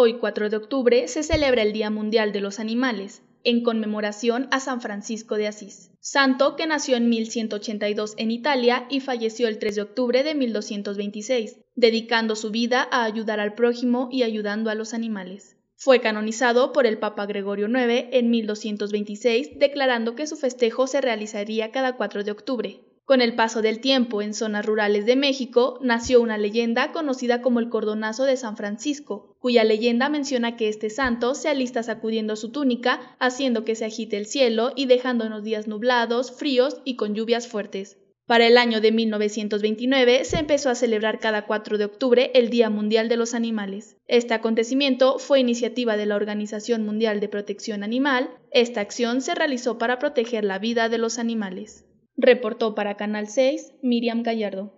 Hoy 4 de octubre se celebra el Día Mundial de los Animales, en conmemoración a San Francisco de Asís, santo que nació en 1182 en Italia y falleció el 3 de octubre de 1226, dedicando su vida a ayudar al prójimo y ayudando a los animales. Fue canonizado por el Papa Gregorio IX en 1226, declarando que su festejo se realizaría cada 4 de octubre. Con el paso del tiempo, en zonas rurales de México, nació una leyenda conocida como el cordonazo de San Francisco, cuya leyenda menciona que este santo se alista sacudiendo su túnica, haciendo que se agite el cielo y dejando unos días nublados, fríos y con lluvias fuertes. Para el año de 1929 se empezó a celebrar cada 4 de octubre el Día Mundial de los Animales. Este acontecimiento fue iniciativa de la Organización Mundial de Protección Animal. Esta acción se realizó para proteger la vida de los animales. Reportó para Canal 6 Miriam Gallardo.